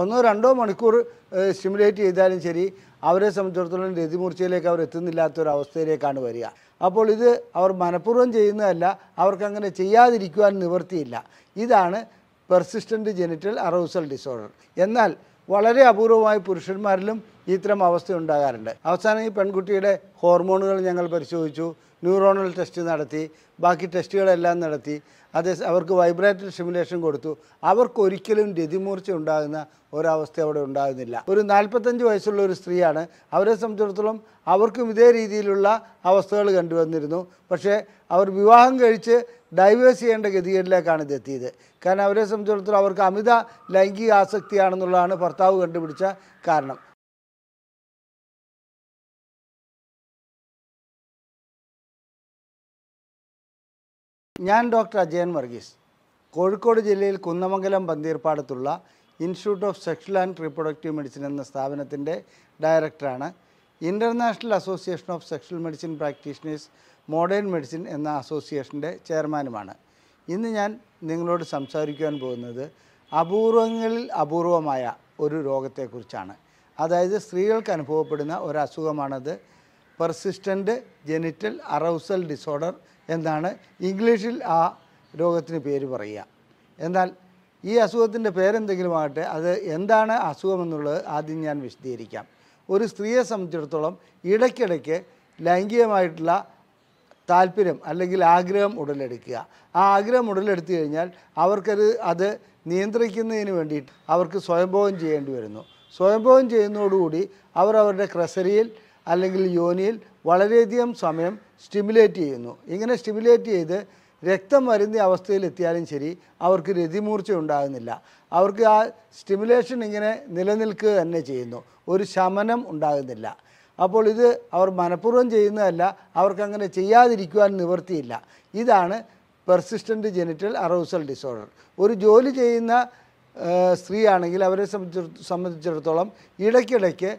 ഒന്നോ രണ്ടോ മണിക്കൂർ സ്റ്റിമുലേറ്റ് ചെയ്താലും ശരി അവരെ സംബന്ധിച്ചിടത്തോളം രതിമൂർച്ചയിലേക്ക് അവർ എത്തുന്നില്ലാത്തൊരവസ്ഥയിലേക്കാണ് വരിക അപ്പോൾ ഇത് അവർ മനഃപൂർവ്വം ചെയ്യുന്നതല്ല അവർക്കങ്ങനെ ചെയ്യാതിരിക്കുവാൻ നിവൃത്തിയില്ല ഇതാണ് പെർസിസ്റ്റൻറ്റ് ജെനിറ്റൽ അറൗസൽ ഡിസോർഡർ എന്നാൽ വളരെ അപൂർവമായി പുരുഷന്മാരിലും ഇത്തരം അവസ്ഥ ഉണ്ടാകാറുണ്ട് അവസാനം ഈ പെൺകുട്ടിയുടെ ഹോർമോണുകൾ ഞങ്ങൾ പരിശോധിച്ചു ന്യൂറോണൽ ടെസ്റ്റ് നടത്തി ബാക്കി ടെസ്റ്റുകളെല്ലാം നടത്തി അതേ അവർക്ക് വൈബ്രേറ്റർ സിമുലേഷൻ കൊടുത്തു അവർക്കൊരിക്കലും രതിമൂർച്ച ഉണ്ടാകുന്ന ഒരവസ്ഥ അവിടെ ഉണ്ടാകുന്നില്ല ഒരു നാൽപ്പത്തഞ്ച് വയസ്സുള്ള ഒരു സ്ത്രീയാണ് അവരെ സംബന്ധിച്ചിടത്തോളം അവർക്കും ഇതേ രീതിയിലുള്ള അവസ്ഥകൾ കണ്ടുവന്നിരുന്നു പക്ഷേ അവർ വിവാഹം കഴിച്ച് ഡൈവേഴ്സ് ചെയ്യേണ്ട ഗതികളിലേക്കാണ് ഇതെത്തിയത് കാരണം അവരെ സംബന്ധിച്ചിടത്തോളം അവർക്ക് അമിത ലൈംഗിക ആസക്തിയാണെന്നുള്ളതാണ് ഭർത്താവ് കണ്ടുപിടിച്ച കാരണം ഞാൻ ഡോക്ടർ അജയൻ വർഗീസ് കോഴിക്കോട് ജില്ലയിൽ കുന്നമംഗലം പന്തീർപ്പാടത്തുള്ള institute of sexual and reproductive medicine എന്ന സ്ഥാപനത്തിൻ്റെ ഡയറക്ടറാണ് international association of sexual medicine practitioners modern medicine എന്ന അസോസിയേഷൻ്റെ ചെയർമാനുമാണ് ഇന്ന് ഞാൻ നിങ്ങളോട് സംസാരിക്കുവാൻ പോകുന്നത് അപൂർവങ്ങളിൽ അപൂർവമായ ഒരു രോഗത്തെക്കുറിച്ചാണ് അതായത് സ്ത്രീകൾക്ക് അനുഭവപ്പെടുന്ന ഒരു അസുഖമാണത് പെർസിസ്റ്റൻ്റ് ജെനിറ്റൽ അറൗസൽ ഡിസോർഡർ എന്നാണ് ഇംഗ്ലീഷിൽ ആ രോഗത്തിന് പേര് പറയുക എന്നാൽ ഈ അസുഖത്തിൻ്റെ പേരെന്തെങ്കിലും ആകട്ടെ അത് എന്താണ് അസുഖമെന്നുള്ളത് ആദ്യം ഞാൻ വിശദീകരിക്കാം ഒരു സ്ത്രീയെ സംബന്ധിച്ചിടത്തോളം ഇടയ്ക്കിടയ്ക്ക് ലൈംഗികമായിട്ടുള്ള താല്പര്യം അല്ലെങ്കിൽ ആഗ്രഹം ഉടലെടുക്കുക ആ ആഗ്രഹം ഉടലെടുത്തു കഴിഞ്ഞാൽ അവർക്കത് അത് നിയന്ത്രിക്കുന്നതിന് വേണ്ടിയിട്ട് അവർക്ക് സ്വയംഭോഗം ചെയ്യേണ്ടി വരുന്നു സ്വയംഭോഗം ചെയ്യുന്നതോടുകൂടി അവർ അവരുടെ ക്രസരിയിൽ അല്ലെങ്കിൽ യോനിയിൽ വളരെയധികം സമയം സ്റ്റിമുലേറ്റ് ചെയ്യുന്നു ഇങ്ങനെ സ്റ്റിമുലേറ്റ് ചെയ്ത് രക്തം വരുന്ന അവസ്ഥയിലെത്തിയാലും ശരി അവർക്ക് രതിമൂർച്ച ഉണ്ടാകുന്നില്ല അവർക്ക് ആ സ്റ്റിമുലേഷൻ ഇങ്ങനെ നിലനിൽക്കുക തന്നെ ചെയ്യുന്നു ഒരു ശമനം ഉണ്ടാകുന്നില്ല അപ്പോൾ ഇത് അവർ മനഃപൂർവ്വം ചെയ്യുന്നതല്ല അവർക്കങ്ങനെ ചെയ്യാതിരിക്കുവാൻ നിവൃത്തിയില്ല ഇതാണ് പെർസിസ്റ്റൻറ്റ് ജെനിറ്റൽ അറോസൽ ഡിസോർഡർ ഒരു ജോലി ചെയ്യുന്ന സ്ത്രീയാണെങ്കിൽ അവരെ സംബന്ധിച്ചിടത്തോളം ഇടയ്ക്കിടയ്ക്ക്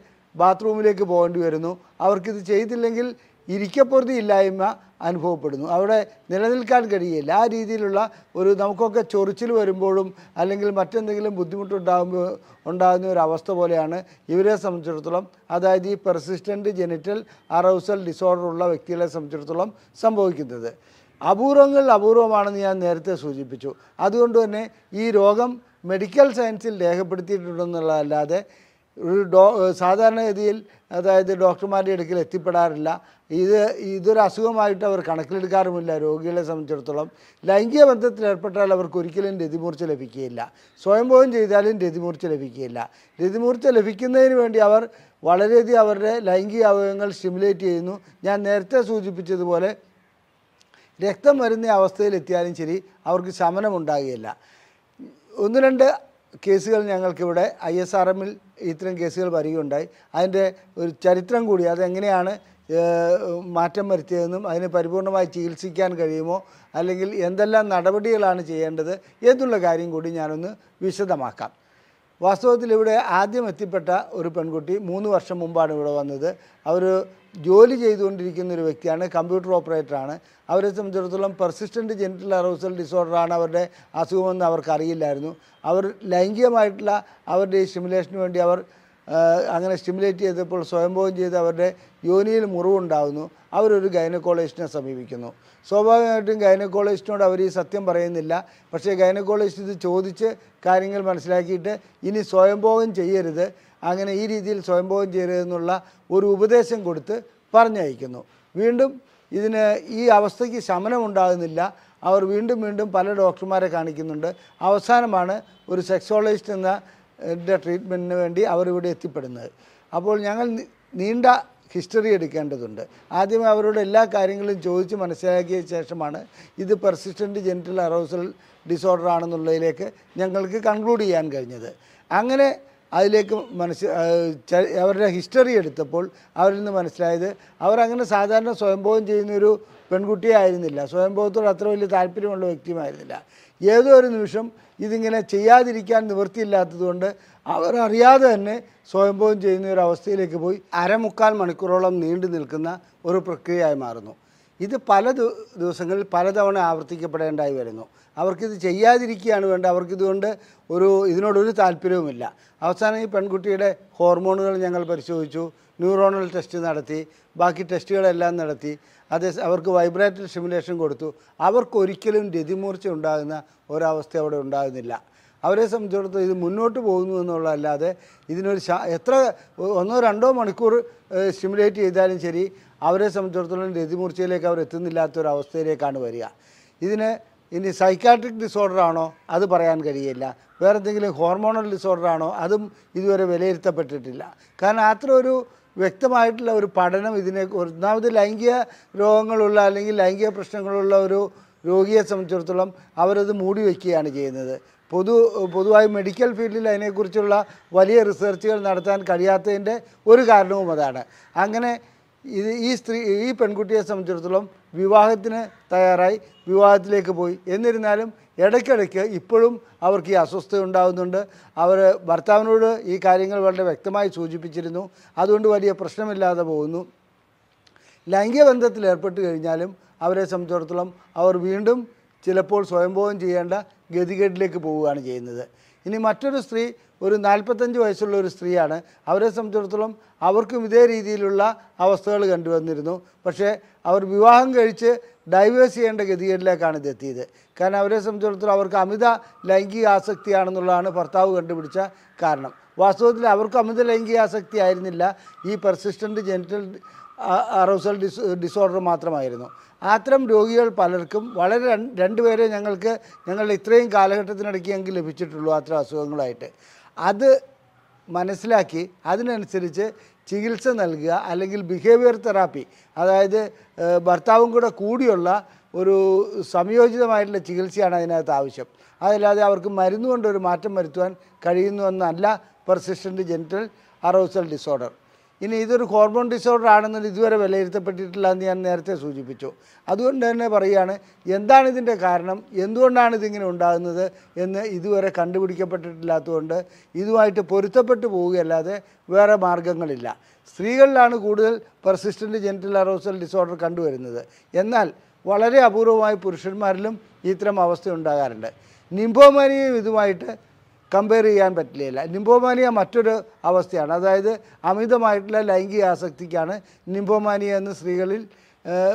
ബാത്റൂമിലേക്ക് പോകേണ്ടി വരുന്നു അവർക്കിത് ചെയ്തില്ലെങ്കിൽ ഇല്ലായ്മ അനുഭവപ്പെടുന്നു അവിടെ നിലനിൽക്കാൻ കഴിയില്ല ആ രീതിയിലുള്ള ഒരു നമുക്കൊക്കെ ചൊറിച്ചിൽ വരുമ്പോഴും അല്ലെങ്കിൽ മറ്റെന്തെങ്കിലും ബുദ്ധിമുട്ടുണ്ടാകുമ്പോൾ ഉണ്ടാകുന്ന ഒരു അവസ്ഥ പോലെയാണ് ഇവരെ സംബന്ധിച്ചിടത്തോളം അതായത് ഈ പെർസിസ്റ്റൻ്റ് ജെനിറ്റൽ അറൗസൽ ഡിസോർഡർ ഉള്ള വ്യക്തികളെ സംബന്ധിച്ചിടത്തോളം സംഭവിക്കുന്നത് അപൂർവങ്ങൾ അപൂർവമാണെന്ന് ഞാൻ നേരത്തെ സൂചിപ്പിച്ചു അതുകൊണ്ട് തന്നെ ഈ രോഗം മെഡിക്കൽ സയൻസിൽ രേഖപ്പെടുത്തിയിട്ടുണ്ടെന്നുള്ളതല്ലാതെ ഒരു ഡോ സാധാരണഗതിയിൽ അതായത് ഡോക്ടർമാരുടെ അടുക്കൽ എത്തിപ്പെടാറില്ല ഇത് ഇതൊരു അസുഖമായിട്ട് അവർ കണക്കിലെടുക്കാറുമില്ല രോഗികളെ സംബന്ധിച്ചിടത്തോളം ലൈംഗിക ബന്ധത്തിൽ ഏർപ്പെട്ടാൽ അവർക്ക് ഒരിക്കലും രതിമൂർച്ച ലഭിക്കുകയില്ല സ്വയംഭോഗം ചെയ്താലും രതിമൂർച്ച ലഭിക്കുകയില്ല രതിമൂർച്ച ലഭിക്കുന്നതിന് വേണ്ടി അവർ വളരെയധികം അവരുടെ ലൈംഗിക അവയവങ്ങൾ സ്റ്റിമുലേറ്റ് ചെയ്യുന്നു ഞാൻ നേരത്തെ സൂചിപ്പിച്ചതുപോലെ രക്തം വരുന്ന അവസ്ഥയിലെത്തിയാലും ശരി അവർക്ക് ശമനമുണ്ടാകുകയില്ല ഒന്ന് രണ്ട് കേസുകൾ ഞങ്ങൾക്കിവിടെ ഐ എസ് ആർ എമ്മിൽ ഇത്തരം കേസുകൾ വരികയുണ്ടായി അതിൻ്റെ ഒരു ചരിത്രം കൂടി അതെങ്ങനെയാണ് മാറ്റം വരുത്തിയതെന്നും അതിന് പരിപൂർണമായി ചികിത്സിക്കാൻ കഴിയുമോ അല്ലെങ്കിൽ എന്തെല്ലാം നടപടികളാണ് ചെയ്യേണ്ടത് എന്നുള്ള കാര്യം കൂടി ഞാനൊന്ന് വിശദമാക്കാം വാസ്തവത്തിൽ ഇവിടെ ആദ്യം എത്തിപ്പെട്ട ഒരു പെൺകുട്ടി മൂന്ന് വർഷം മുമ്പാണ് ഇവിടെ വന്നത് അവർ ജോലി ചെയ്തുകൊണ്ടിരിക്കുന്ന ഒരു വ്യക്തിയാണ് കമ്പ്യൂട്ടർ ഓപ്പറേറ്ററാണ് അവരെ സംബന്ധിച്ചിടത്തോളം പെർസിസ്റ്റൻറ്റ് ജെനിറ്റൽ അറോസൽ ഡിസോർഡറാണ് അവരുടെ അസുഖമെന്ന് അവർക്കറിയില്ലായിരുന്നു അവർ ലൈംഗികമായിട്ടുള്ള അവരുടെ ഈ സ്റ്റിമുലേഷന് വേണ്ടി അവർ അങ്ങനെ സ്റ്റിമുലേറ്റ് ചെയ്തപ്പോൾ സ്വയംഭോഗം ചെയ്ത് അവരുടെ യോനിയിൽ മുറിവുണ്ടാകുന്നു അവരൊരു ഗൈനക്കോളജിസ്റ്റിനെ സമീപിക്കുന്നു സ്വാഭാവികമായിട്ടും ഗൈനക്കോളജിസ്റ്റിനോട് അവർ ഈ സത്യം പറയുന്നില്ല പക്ഷേ ഗൈനക്കോളജിസ്റ്റ് ഇത് ചോദിച്ച് കാര്യങ്ങൾ മനസ്സിലാക്കിയിട്ട് ഇനി സ്വയംഭോഗം ചെയ്യരുത് അങ്ങനെ ഈ രീതിയിൽ സ്വയംഭോഗം ചെയ്യരുതെന്നുള്ള ഒരു ഉപദേശം കൊടുത്ത് പറഞ്ഞയക്കുന്നു വീണ്ടും ഇതിന് ഈ അവസ്ഥയ്ക്ക് ശമനമുണ്ടാകുന്നില്ല അവർ വീണ്ടും വീണ്ടും പല ഡോക്ടർമാരെ കാണിക്കുന്നുണ്ട് അവസാനമാണ് ഒരു സെക്സോളജിസ്റ്റ് എന്ന ട്രീറ്റ്മെൻറ്റിന് വേണ്ടി അവരിവിടെ എത്തിപ്പെടുന്നത് അപ്പോൾ ഞങ്ങൾ നീണ്ട ഹിസ്റ്ററി എടുക്കേണ്ടതുണ്ട് ആദ്യം അവരോട് എല്ലാ കാര്യങ്ങളും ചോദിച്ച് മനസ്സിലാക്കിയ ശേഷമാണ് ഇത് പെർസിസ്റ്റൻറ്റ് ജെനിറ്റൽ അറോസൽ ഡിസോർഡർ ആണെന്നുള്ളതിലേക്ക് ഞങ്ങൾക്ക് കൺക്ലൂഡ് ചെയ്യാൻ കഴിഞ്ഞത് അങ്ങനെ അതിലേക്ക് മനസ്സി അവരുടെ ഹിസ്റ്ററി എടുത്തപ്പോൾ അവരിൽ നിന്ന് മനസ്സിലായത് അവരങ്ങനെ സാധാരണ സ്വയംബോധം ചെയ്യുന്നൊരു പെൺകുട്ടിയെ ആയിരുന്നില്ല സ്വയംബോധത്തോട് അത്ര വലിയ താല്പര്യമുള്ള വ്യക്തിയുമായിരുന്നില്ല ഏതോ ഒരു നിമിഷം ഇതിങ്ങനെ ചെയ്യാതിരിക്കാൻ നിവൃത്തിയില്ലാത്തതുകൊണ്ട് അവർ അറിയാതെ തന്നെ സ്വയംബോധം ചെയ്യുന്ന ഒരു അവസ്ഥയിലേക്ക് പോയി അരമുക്കാൽ മണിക്കൂറോളം നീണ്ടു നിൽക്കുന്ന ഒരു പ്രക്രിയയായി മാറുന്നു ഇത് പല ദിവസങ്ങളിൽ പലതവണ ആവർത്തിക്കപ്പെടേണ്ടായി വരുന്നു അവർക്കിത് ചെയ്യാതിരിക്കുകയാണ് വേണ്ടത് അവർക്കിതുകൊണ്ട് ഒരു ഇതിനോടൊരു താല്പര്യവുമില്ല അവസാനം ഈ പെൺകുട്ടിയുടെ ഹോർമോണുകൾ ഞങ്ങൾ പരിശോധിച്ചു ന്യൂറോണൽ ടെസ്റ്റ് നടത്തി ബാക്കി ടെസ്റ്റുകളെല്ലാം നടത്തി അതേ അവർക്ക് വൈബ്രേറ്റർ സിമുലേഷൻ കൊടുത്തു അവർക്കൊരിക്കലും രതിമൂർച്ച ഉണ്ടാകുന്ന ഒരവസ്ഥ അവിടെ ഉണ്ടാകുന്നില്ല അവരെ സംബന്ധിച്ചിടത്തോളം ഇത് മുന്നോട്ട് പോകുന്നു എന്നുള്ളതല്ലാതെ ഇതിനൊരു എത്ര ഒന്നോ രണ്ടോ മണിക്കൂർ സ്റ്റിമുലേറ്റ് ചെയ്താലും ശരി അവരെ സംബന്ധിച്ചിടത്തോളം രതിമൂർച്ചയിലേക്ക് അവർ എത്തുന്നില്ലാത്ത ഒരു അവസ്ഥയിലേക്കാണ് വരിക ഇതിന് ഇനി സൈക്കാട്രിക് ഡിസോർഡർ ആണോ അത് പറയാൻ കഴിയില്ല വേറെ എന്തെങ്കിലും ഹോർമോണൽ ഡിസോർഡർ ആണോ അതും ഇതുവരെ വിലയിരുത്തപ്പെട്ടിട്ടില്ല കാരണം അത്ര ഒരു വ്യക്തമായിട്ടുള്ള ഒരു പഠനം ഇതിനെ ഒന്നാമത് ലൈംഗിക രോഗങ്ങളുള്ള അല്ലെങ്കിൽ ലൈംഗിക പ്രശ്നങ്ങളുള്ള ഒരു രോഗിയെ സംബന്ധിച്ചിടത്തോളം അവരത് മൂടി വയ്ക്കുകയാണ് ചെയ്യുന്നത് പൊതു പൊതുവായി മെഡിക്കൽ ഫീൽഡിൽ അതിനെക്കുറിച്ചുള്ള വലിയ റിസർച്ചുകൾ നടത്താൻ കഴിയാത്തതിൻ്റെ ഒരു കാരണവും അതാണ് അങ്ങനെ ഇത് ഈ സ്ത്രീ ഈ പെൺകുട്ടിയെ സംബന്ധിച്ചിടത്തോളം വിവാഹത്തിന് തയ്യാറായി വിവാഹത്തിലേക്ക് പോയി എന്നിരുന്നാലും ഇടയ്ക്കിടയ്ക്ക് ഇപ്പോഴും അവർക്ക് ഈ അസ്വസ്ഥത ഉണ്ടാകുന്നുണ്ട് അവർ ഭർത്താവിനോട് ഈ കാര്യങ്ങൾ വളരെ വ്യക്തമായി സൂചിപ്പിച്ചിരുന്നു അതുകൊണ്ട് വലിയ പ്രശ്നമില്ലാതെ പോകുന്നു ലൈംഗിക ബന്ധത്തിൽ ഏർപ്പെട്ട് കഴിഞ്ഞാലും അവരെ സംബന്ധിച്ചിടത്തോളം അവർ വീണ്ടും ചിലപ്പോൾ സ്വയംഭോഗം ചെയ്യേണ്ട ഗതികേട്ടിലേക്ക് പോവുകയാണ് ചെയ്യുന്നത് ഇനി മറ്റൊരു സ്ത്രീ ഒരു നാൽപ്പത്തഞ്ച് വയസ്സുള്ള ഒരു സ്ത്രീയാണ് അവരെ സംബന്ധിച്ചിടത്തോളം അവർക്കും ഇതേ രീതിയിലുള്ള അവസ്ഥകൾ കണ്ടുവന്നിരുന്നു പക്ഷേ അവർ വിവാഹം കഴിച്ച് ഡൈവേഴ്സ് ചെയ്യേണ്ട ഗതികേടിലേക്കാണ് ഇതെത്തിയത് കാരണം അവരെ സംബന്ധിച്ചിടത്തോളം അവർക്ക് അമിത ലൈംഗിക ആസക്തിയാണെന്നുള്ളതാണ് ഭർത്താവ് കണ്ടുപിടിച്ച കാരണം വാസ്തവത്തിൽ അവർക്ക് അമിത ലൈംഗിക ആസക്തി ആയിരുന്നില്ല ഈ persistent genital arousal dis disorder മാത്രമായിരുന്നു അത്തരം രോഗികൾ പലർക്കും വളരെ രണ്ടുപേരെ ഞങ്ങൾക്ക് ഞങ്ങളുടെ ഇത്രയും കാലഘട്ടത്തിനിടയ്ക്ക് ഞങ്ങൾക്ക് ലഭിച്ചിട്ടുള്ളൂ അത്തരം അസുഖങ്ങളായിട്ട് അത് മനസ്സിലാക്കി അതിനനുസരിച്ച് ചികിത്സ നൽകുക അല്ലെങ്കിൽ ബിഹേവിയർ തെറാപ്പി അതായത് ഭർത്താവും കൂടെ കൂടിയുള്ള ഒരു സംയോജിതമായിട്ടുള്ള ചികിത്സയാണ് അതിനകത്ത് ആവശ്യം അതല്ലാതെ അവർക്ക് മരുന്നുകൊണ്ടൊരു മാറ്റം വരുത്തുവാൻ കഴിയുന്നുവെന്നല്ല പെർസിസ്റ്റൻറ്റ് ജെനിറ്റൽ അറോസൽ ഡിസോർഡർ ഇനി ഇതൊരു ഹോർമോൺ ഡിസോർഡർ ആണെന്നത് ഇതുവരെ വിലയിരുത്തപ്പെട്ടിട്ടില്ല എന്ന് ഞാൻ നേരത്തെ സൂചിപ്പിച്ചു അതുകൊണ്ട് തന്നെ പറയുകയാണ് എന്താണ് ഇതിൻ്റെ കാരണം എന്തുകൊണ്ടാണ് ഇതിങ്ങനെ ഉണ്ടാകുന്നത് എന്ന് ഇതുവരെ കണ്ടുപിടിക്കപ്പെട്ടിട്ടില്ലാത്തതുകൊണ്ട് ഇതുമായിട്ട് പൊരുത്തപ്പെട്ടു പോവുകയല്ലാതെ വേറെ മാർഗങ്ങളില്ല സ്ത്രീകളിലാണ് കൂടുതൽ പെർസിസ്റ്റൻ്റ് ജെനിറ്റൽ അറോസൽ ഡിസോർഡർ കണ്ടുവരുന്നത് എന്നാൽ വളരെ അപൂർവമായി പുരുഷന്മാരിലും ഇത്തരം അവസ്ഥ ഉണ്ടാകാറുണ്ട് നിംബോമാനിയും ഇതുമായിട്ട് കമ്പയർ ചെയ്യാൻ പറ്റില്ല നിംബോമാനിയ മറ്റൊരു അവസ്ഥയാണ് അതായത് അമിതമായിട്ടുള്ള ലൈംഗിക ആസക്തിക്കാണ് നിംബോമാനിയ എന്ന് സ്ത്രീകളിൽ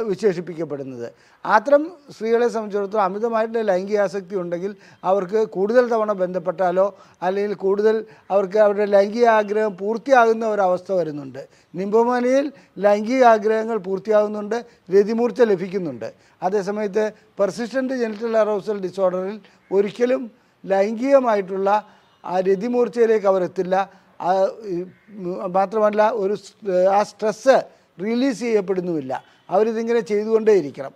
വിശേഷിപ്പിക്കപ്പെടുന്നത് അത്തരം സ്ത്രീകളെ സംബന്ധിച്ചിടത്തോളം അമിതമായിട്ടുള്ള ലൈംഗിക ആസക്തി ഉണ്ടെങ്കിൽ അവർക്ക് കൂടുതൽ തവണ ബന്ധപ്പെട്ടാലോ അല്ലെങ്കിൽ കൂടുതൽ അവർക്ക് അവരുടെ ലൈംഗിക ആഗ്രഹം പൂർത്തിയാകുന്ന ഒരവസ്ഥ വരുന്നുണ്ട് നിംബോമാനിയിൽ ലൈംഗിക ആഗ്രഹങ്ങൾ പൂർത്തിയാകുന്നുണ്ട് രതിമൂർച്ച ലഭിക്കുന്നുണ്ട് അതേസമയത്ത് പെർസിസ്റ്റൻറ്റ് ജനിറ്റൽ അറോസൽ ഡിസോർഡറിൽ ഒരിക്കലും ലൈംഗികമായിട്ടുള്ള ആ രതിമൂർച്ചയിലേക്ക് അവരെത്തില്ല മാത്രമല്ല ഒരു ആ സ്ട്രെസ്സ് റിലീസ് ചെയ്യപ്പെടുന്നുമില്ല അവരിതിങ്ങനെ ചെയ്തുകൊണ്ടേയിരിക്കണം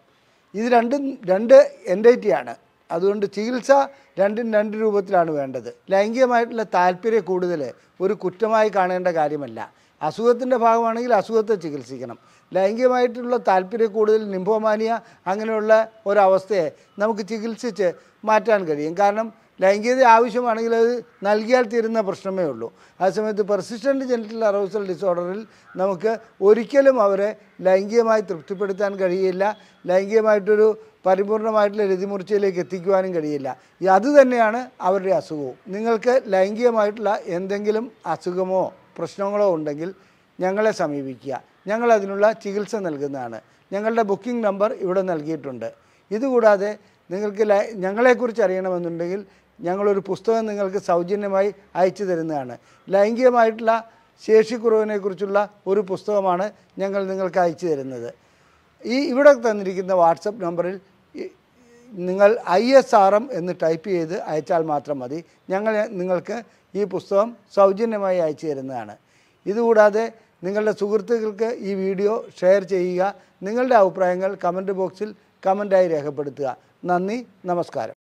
ഇത് രണ്ടും രണ്ട് എൻഡൈറ്റിയാണ് അതുകൊണ്ട് ചികിത്സ രണ്ടും രണ്ട് രൂപത്തിലാണ് വേണ്ടത് ലൈംഗികമായിട്ടുള്ള താല്പര്യ കൂടുതൽ ഒരു കുറ്റമായി കാണേണ്ട കാര്യമല്ല അസുഖത്തിൻ്റെ ഭാഗമാണെങ്കിൽ അസുഖത്തെ ചികിത്സിക്കണം ലൈംഗികമായിട്ടുള്ള താല്പര്യ കൂടുതൽ നിംഫോമാനിയ അങ്ങനെയുള്ള ഒരവസ്ഥയെ നമുക്ക് ചികിത്സിച്ച് മാറ്റാൻ കഴിയും കാരണം ലൈംഗികത ആവശ്യമാണെങ്കിൽ അത് നൽകിയാൽ തീരുന്ന പ്രശ്നമേ ഉള്ളൂ ആ സമയത്ത് പെർസിസ്റ്റൻ്റ് ജനറ്റൽ അറോസൽ ഡിസോർഡറിൽ നമുക്ക് ഒരിക്കലും അവരെ ലൈംഗികമായി തൃപ്തിപ്പെടുത്താൻ കഴിയില്ല ലൈംഗികമായിട്ടൊരു പരിപൂർണമായിട്ടുള്ള രതിമുറിച്ചയിലേക്ക് എത്തിക്കുവാനും കഴിയില്ല അതുതന്നെയാണ് അവരുടെ അസുഖവും നിങ്ങൾക്ക് ലൈംഗികമായിട്ടുള്ള എന്തെങ്കിലും അസുഖമോ പ്രശ്നങ്ങളോ ഉണ്ടെങ്കിൽ ഞങ്ങളെ സമീപിക്കുക ഞങ്ങളതിനുള്ള ചികിത്സ നൽകുന്നതാണ് ഞങ്ങളുടെ ബുക്കിംഗ് നമ്പർ ഇവിടെ നൽകിയിട്ടുണ്ട് ഇതുകൂടാതെ നിങ്ങൾക്ക് ഞങ്ങളെക്കുറിച്ച് അറിയണമെന്നുണ്ടെങ്കിൽ ഞങ്ങളൊരു പുസ്തകം നിങ്ങൾക്ക് സൗജന്യമായി അയച്ചു തരുന്നതാണ് ലൈംഗികമായിട്ടുള്ള ശേഷിക്കുറവിനെക്കുറിച്ചുള്ള ഒരു പുസ്തകമാണ് ഞങ്ങൾ നിങ്ങൾക്ക് അയച്ചു തരുന്നത് ഈ ഇവിടെ തന്നിരിക്കുന്ന വാട്സപ്പ് നമ്പറിൽ നിങ്ങൾ ഐ എസ് ആർ എം എന്ന് ടൈപ്പ് ചെയ്ത് അയച്ചാൽ മാത്രം മതി ഞങ്ങൾ നിങ്ങൾക്ക് ഈ പുസ്തകം സൗജന്യമായി അയച്ചു തരുന്നതാണ് ഇതുകൂടാതെ നിങ്ങളുടെ സുഹൃത്തുക്കൾക്ക് ഈ വീഡിയോ ഷെയർ ചെയ്യുക നിങ്ങളുടെ അഭിപ്രായങ്ങൾ കമൻറ്റ് ബോക്സിൽ കമൻറ്റായി രേഖപ്പെടുത്തുക നന്ദി നമസ്കാരം